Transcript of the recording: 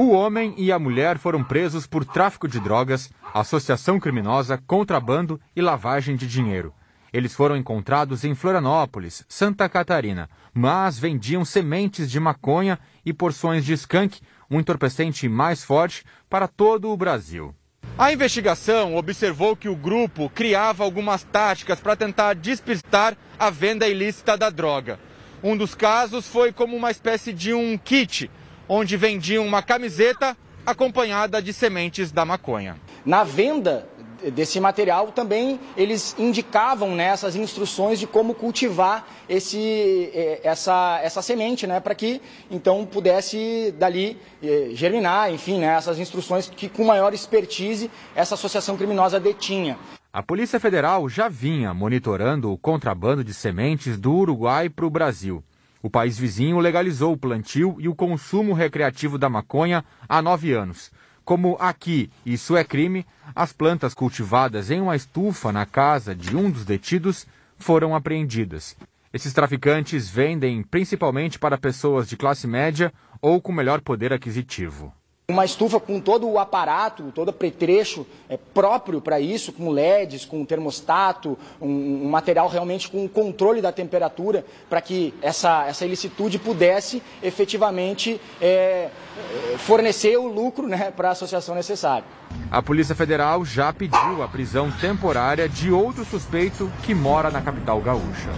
O homem e a mulher foram presos por tráfico de drogas, associação criminosa, contrabando e lavagem de dinheiro. Eles foram encontrados em Florianópolis, Santa Catarina, mas vendiam sementes de maconha e porções de skunk, um entorpecente mais forte, para todo o Brasil. A investigação observou que o grupo criava algumas táticas para tentar despistar a venda ilícita da droga. Um dos casos foi como uma espécie de um kit onde vendiam uma camiseta acompanhada de sementes da maconha. Na venda desse material também eles indicavam né, essas instruções de como cultivar esse, eh, essa, essa semente, né, para que então pudesse dali eh, germinar, enfim, né, essas instruções que com maior expertise essa associação criminosa detinha. A Polícia Federal já vinha monitorando o contrabando de sementes do Uruguai para o Brasil. O país vizinho legalizou o plantio e o consumo recreativo da maconha há nove anos. Como aqui isso é crime, as plantas cultivadas em uma estufa na casa de um dos detidos foram apreendidas. Esses traficantes vendem principalmente para pessoas de classe média ou com melhor poder aquisitivo. Uma estufa com todo o aparato, todo o pretrecho é, próprio para isso, com LEDs, com termostato, um, um, material realmente com controle da temperatura, para que essa, essa ilicitude pudesse efetivamente é, é fornecer o lucro né, para a associação necessária. A Polícia Federal já pediu a prisão temporária de outro suspeito que mora na capital gaúcha.